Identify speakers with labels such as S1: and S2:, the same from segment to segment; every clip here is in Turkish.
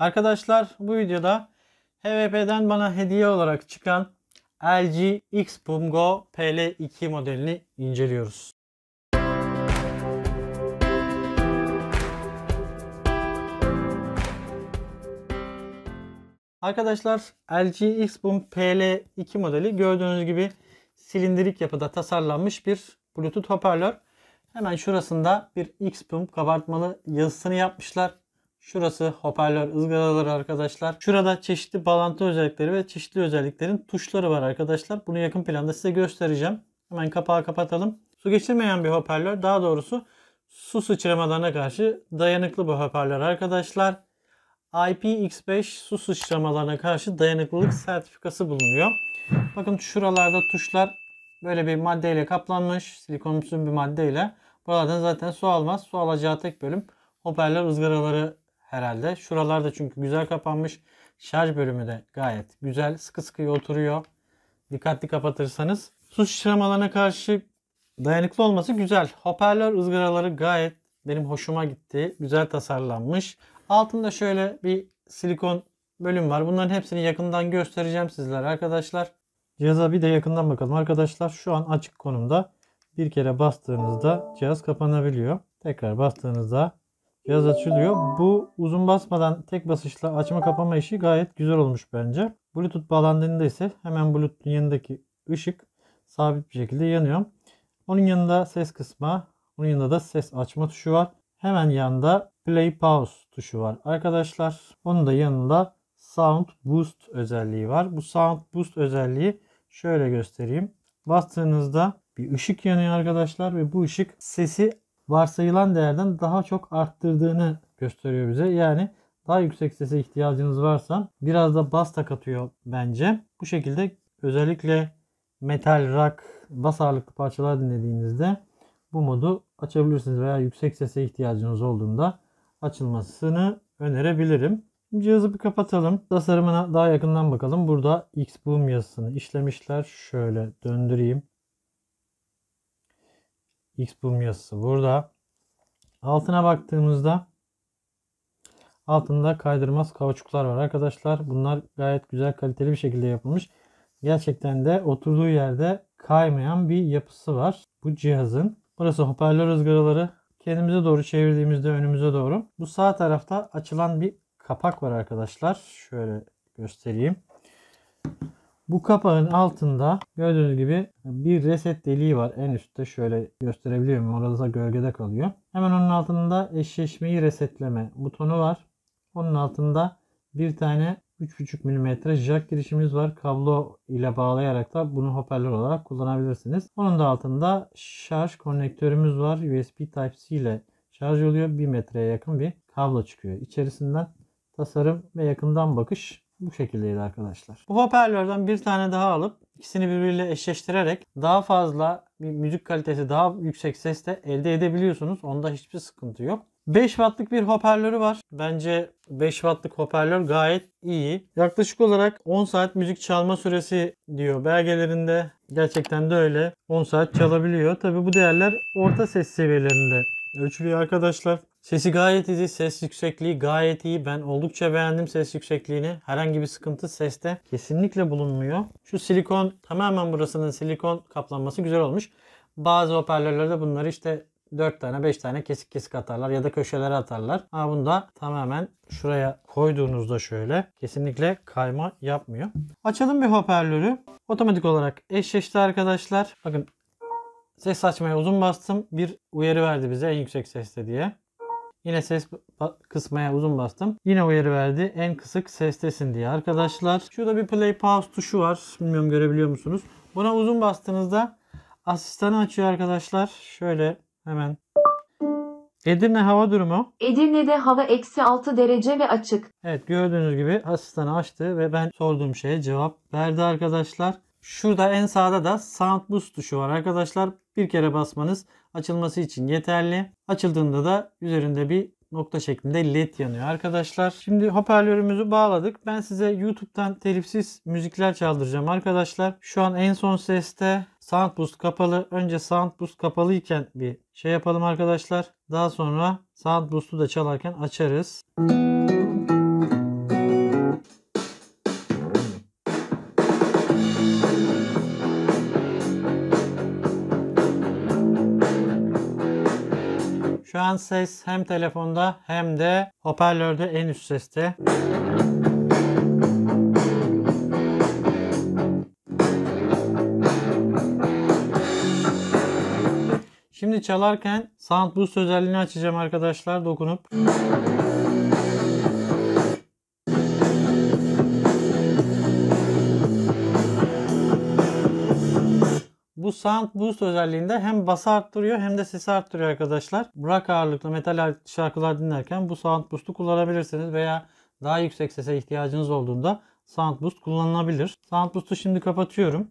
S1: Arkadaşlar bu videoda HVP'den bana hediye olarak çıkan LG Xboom Go PL2 modelini inceliyoruz. Arkadaşlar LG Xboom PL2 modeli gördüğünüz gibi silindirik yapıda tasarlanmış bir Bluetooth hoparlör. Hemen şurasında bir Xboom kabartmalı yazısını yapmışlar. Şurası hoparlör ızgaraları arkadaşlar. Şurada çeşitli bağlantı özellikleri ve çeşitli özelliklerin tuşları var arkadaşlar. Bunu yakın planda size göstereceğim. Hemen kapağı kapatalım. Su geçirmeyen bir hoparlör. Daha doğrusu su sıçramalarına karşı dayanıklı bir hoparlör arkadaşlar. IPX5 su sıçramalarına karşı dayanıklılık sertifikası bulunuyor. Bakın şuralarda tuşlar böyle bir maddeyle kaplanmış. Silikonumsu bir maddeyle. Buralardan zaten su almaz. Su alacağı tek bölüm hoparlör ızgaraları herhalde. Şuralarda çünkü güzel kapanmış. Şarj bölümü de gayet güzel. Sıkı sıkı oturuyor. Dikkatli kapatırsanız. Su şişirmalarına karşı dayanıklı olması güzel. Hoparlör ızgaraları gayet benim hoşuma gitti. Güzel tasarlanmış. Altında şöyle bir silikon bölüm var. Bunların hepsini yakından göstereceğim sizlere arkadaşlar. Cihaza bir de yakından bakalım arkadaşlar. Şu an açık konumda. Bir kere bastığınızda cihaz kapanabiliyor. Tekrar bastığınızda biraz açılıyor. Bu uzun basmadan tek basışla açma kapama işi gayet güzel olmuş bence. Bluetooth bağlandığında ise hemen Bluetooth'un yanındaki ışık sabit bir şekilde yanıyor. Onun yanında ses kısmı, onun yanında da ses açma tuşu var. Hemen yanında Play Pause tuşu var arkadaşlar. Onun da yanında Sound Boost özelliği var. Bu Sound Boost özelliği şöyle göstereyim. Bastığınızda bir ışık yanıyor arkadaşlar ve bu ışık sesi varsayılan değerden daha çok arttırdığını gösteriyor bize. Yani daha yüksek sese ihtiyacınız varsa biraz da bas takatıyor bence. Bu şekilde özellikle metal, rock, bas ağırlıklı parçalar dinlediğinizde bu modu açabilirsiniz veya yüksek sese ihtiyacınız olduğunda açılmasını önerebilirim. Cihazı bir kapatalım. Tasarımına daha yakından bakalım. Burada X-Boom yazısını işlemişler. Şöyle döndüreyim. X boom yazısı burada. Altına baktığımızda altında kaydırmaz kauçuklar var arkadaşlar. Bunlar gayet güzel kaliteli bir şekilde yapılmış. Gerçekten de oturduğu yerde kaymayan bir yapısı var bu cihazın. Burası hoparlör ızgaraları. Kendimize doğru çevirdiğimizde önümüze doğru. Bu sağ tarafta açılan bir kapak var arkadaşlar. Şöyle göstereyim. Bu kapağın altında gördüğünüz gibi bir reset deliği var. En üstte şöyle gösterebiliyor muyum? Orada gölgede kalıyor. Hemen onun altında eşleşmeyi resetleme butonu var. Onun altında bir tane 3.5 mm jack girişimiz var. Kablo ile bağlayarak da bunu hoparlör olarak kullanabilirsiniz. Onun da altında şarj konnektörümüz var. USB Type-C ile şarj oluyor. 1 metreye yakın bir kablo çıkıyor. İçerisinden tasarım ve yakından bakış bu şekildeydi arkadaşlar. Bu hoparlörden bir tane daha alıp ikisini birbiriyle eşleştirerek daha fazla bir müzik kalitesi daha yüksek sesle elde edebiliyorsunuz. Onda hiçbir sıkıntı yok. 5 wattlık bir hoparlörü var. Bence 5 wattlık hoparlör gayet iyi. Yaklaşık olarak 10 saat müzik çalma süresi diyor belgelerinde. Gerçekten de öyle. 10 saat çalabiliyor. Tabi bu değerler orta ses seviyelerinde ölçülüyor arkadaşlar. Sesi gayet iyi, ses yüksekliği gayet iyi. Ben oldukça beğendim ses yüksekliğini. Herhangi bir sıkıntı seste kesinlikle bulunmuyor. Şu silikon, tamamen burasının silikon kaplanması güzel olmuş. Bazı hoparlörlerde bunları işte 4 tane 5 tane kesik kesik atarlar ya da köşelere atarlar. Ama bunda tamamen şuraya koyduğunuzda şöyle kesinlikle kayma yapmıyor. Açalım bir hoparlörü. Otomatik olarak eşleşti arkadaşlar. Bakın ses açmaya uzun bastım. Bir uyarı verdi bize en yüksek seste diye. Yine ses kısmaya uzun bastım. Yine uyarı verdi. En kısık sestesin diye arkadaşlar. Şurada bir play pause tuşu var. Bilmiyorum görebiliyor musunuz? Buna uzun bastığınızda asistanı açıyor arkadaşlar. Şöyle hemen Edirne hava durumu. Edirne'de hava eksi 6 derece ve açık. Evet gördüğünüz gibi asistanı açtı ve ben sorduğum şeye cevap verdi arkadaşlar. Şurada en sağda da Sound Boost tuşu var arkadaşlar. Bir kere basmanız açılması için yeterli. Açıldığında da üzerinde bir nokta şeklinde led yanıyor arkadaşlar. Şimdi hoparlörümüzü bağladık. Ben size YouTube'dan telifsiz müzikler çaldıracağım arkadaşlar. Şu an en son seste Sound Boost kapalı. Önce Sound Boost kapalı iken bir şey yapalım arkadaşlar. Daha sonra Sound Boost'u da çalarken açarız. Müzik çıkan ses hem telefonda hem de hoparlörde en üst seste. Şimdi çalarken Sound Boost özelliğini açacağım arkadaşlar dokunup. Sound Boost özelliğinde hem bası arttırıyor hem de sesi arttırıyor arkadaşlar. Rock ağırlıklı metal şarkılar dinlerken bu Sound Boost'u kullanabilirsiniz veya daha yüksek sese ihtiyacınız olduğunda Sound Boost kullanılabilir. Sound Boost'u şimdi kapatıyorum.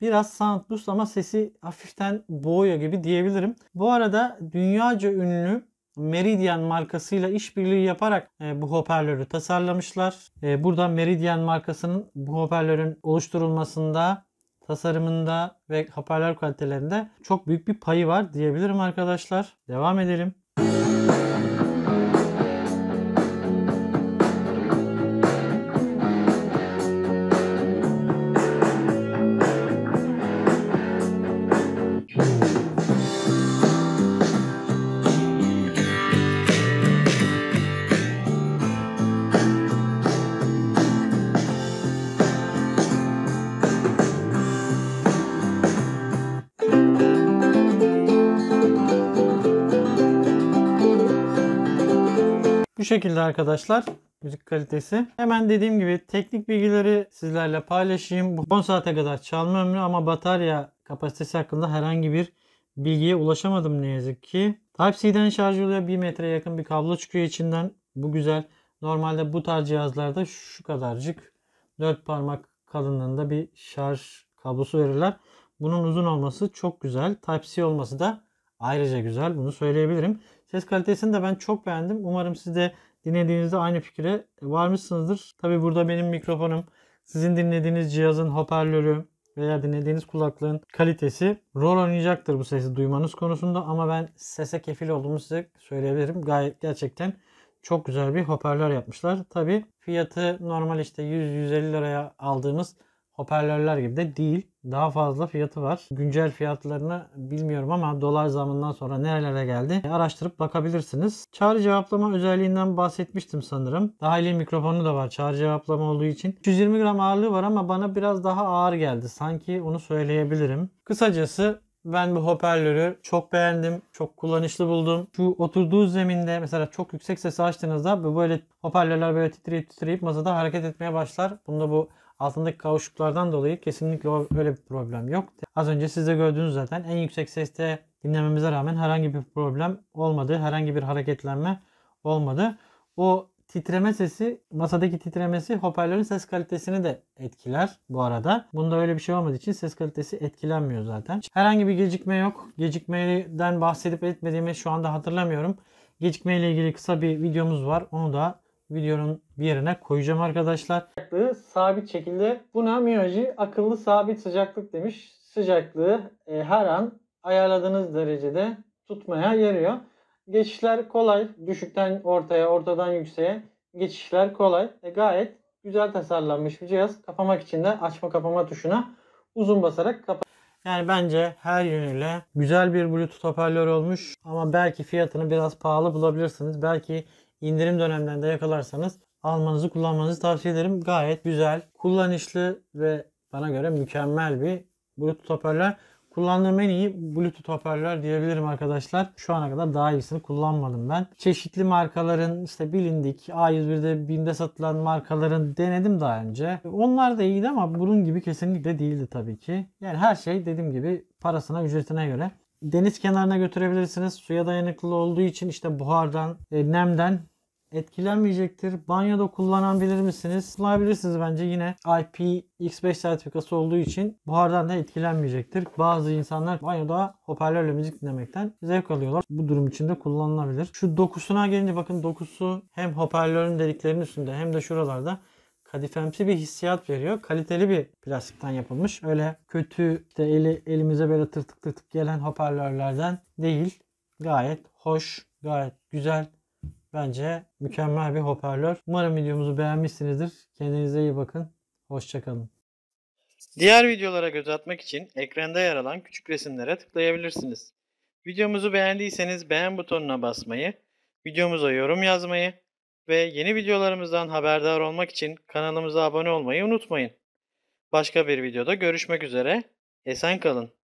S1: Biraz Sound Boost ama sesi hafiften boğuyor gibi diyebilirim. Bu arada dünyaca ünlü Meridian markasıyla işbirliği yaparak e, bu hoparlörü tasarlamışlar. E, burada Meridian markasının bu hoparlörün oluşturulmasında tasarımında ve hoparlör kalitelerinde çok büyük bir payı var diyebilirim arkadaşlar. Devam edelim. şekilde arkadaşlar müzik kalitesi. Hemen dediğim gibi teknik bilgileri sizlerle paylaşayım. Bu 10 saate kadar çalma ömrü ama batarya kapasitesi hakkında herhangi bir bilgiye ulaşamadım ne yazık ki. Type-C'den şarj oluyor. 1 metre yakın bir kablo çıkıyor içinden. Bu güzel. Normalde bu tarz cihazlarda şu kadarcık 4 parmak kalınlığında bir şarj kablosu verirler. Bunun uzun olması çok güzel. Type-C olması da ayrıca güzel. Bunu söyleyebilirim. Ses kalitesini de ben çok beğendim. Umarım siz de dinlediğinizde aynı fikre varmışsınızdır. Tabi burada benim mikrofonum, sizin dinlediğiniz cihazın hoparlörü veya dinlediğiniz kulaklığın kalitesi rol oynayacaktır bu sesi duymanız konusunda. Ama ben sese kefil olduğumu size söyleyebilirim. Gayet gerçekten çok güzel bir hoparlör yapmışlar. Tabi fiyatı normal işte 100-150 liraya aldığımız hoparlörler gibi de değil. Daha fazla fiyatı var. Güncel fiyatlarını bilmiyorum ama dolar zamından sonra nerelere geldi araştırıp bakabilirsiniz. Çağrı cevaplama özelliğinden bahsetmiştim sanırım. Dahili mikrofonu da var çağrı cevaplama olduğu için. 120 gram ağırlığı var ama bana biraz daha ağır geldi. Sanki onu söyleyebilirim. Kısacası ben bu hoparlörü çok beğendim. Çok kullanışlı buldum. Şu oturduğu zeminde mesela çok yüksek sesi açtığınızda böyle hoparlörler böyle titreyip titreyip masada hareket etmeye başlar. Bunda bu altındaki kavuşuklardan dolayı kesinlikle öyle bir problem yok. Az önce siz de gördünüz zaten en yüksek seste dinlememize rağmen herhangi bir problem olmadı. Herhangi bir hareketlenme olmadı. O titreme sesi, masadaki titremesi hoparlörün ses kalitesini de etkiler bu arada. Bunda öyle bir şey olmadığı için ses kalitesi etkilenmiyor zaten. Herhangi bir gecikme yok. Gecikmeden bahsedip etmediğimi şu anda hatırlamıyorum. Gecikme ile ilgili kısa bir videomuz var. Onu da videonun bir yerine koyacağım arkadaşlar. Sıcaklığı sabit şekilde buna Miyoji akıllı sabit sıcaklık demiş. Sıcaklığı e, her an ayarladığınız derecede tutmaya yarıyor. Geçişler kolay. Düşükten ortaya, ortadan yükseğe geçişler kolay. E, gayet güzel tasarlanmış bir cihaz. Kapamak için de açma kapama tuşuna uzun basarak kapat. Yani bence her yönüyle güzel bir Bluetooth hoparlör olmuş. Ama belki fiyatını biraz pahalı bulabilirsiniz. Belki indirim dönemlerinde yakalarsanız almanızı kullanmanızı tavsiye ederim. Gayet güzel, kullanışlı ve bana göre mükemmel bir Bluetooth hoparlör. Kullandığım en iyi Bluetooth hoparlör diyebilirim arkadaşlar. Şu ana kadar daha iyisini kullanmadım ben. Çeşitli markaların işte bilindik A101'de BİM'de satılan markaların denedim daha önce. Onlar da iyiydi ama bunun gibi kesinlikle değildi tabii ki. Yani her şey dediğim gibi parasına ücretine göre deniz kenarına götürebilirsiniz. Suya dayanıklı olduğu için işte buhardan, e, nemden etkilenmeyecektir. Banyoda kullanabilir misiniz? Kullanabilirsiniz bence yine IPX5 sertifikası olduğu için buhardan da etkilenmeyecektir. Bazı insanlar banyoda hoparlörle müzik dinlemekten zevk alıyorlar. Bu durum için de kullanılabilir. Şu dokusuna gelince bakın dokusu hem hoparlörün deliklerinin üstünde hem de şuralarda kadifemsi bir hissiyat veriyor. Kaliteli bir plastikten yapılmış. Öyle kötü işte eli, elimize böyle tırtık tırtık gelen hoparlörlerden değil. Gayet hoş, gayet güzel. Bence mükemmel bir hoparlör. Umarım videomuzu beğenmişsinizdir. Kendinize iyi bakın. Hoşçakalın. Diğer videolara göz atmak için ekranda yer alan küçük resimlere tıklayabilirsiniz. Videomuzu beğendiyseniz beğen butonuna basmayı, videomuza yorum yazmayı ve yeni videolarımızdan haberdar olmak için kanalımıza abone olmayı unutmayın. Başka bir videoda görüşmek üzere. Esen kalın.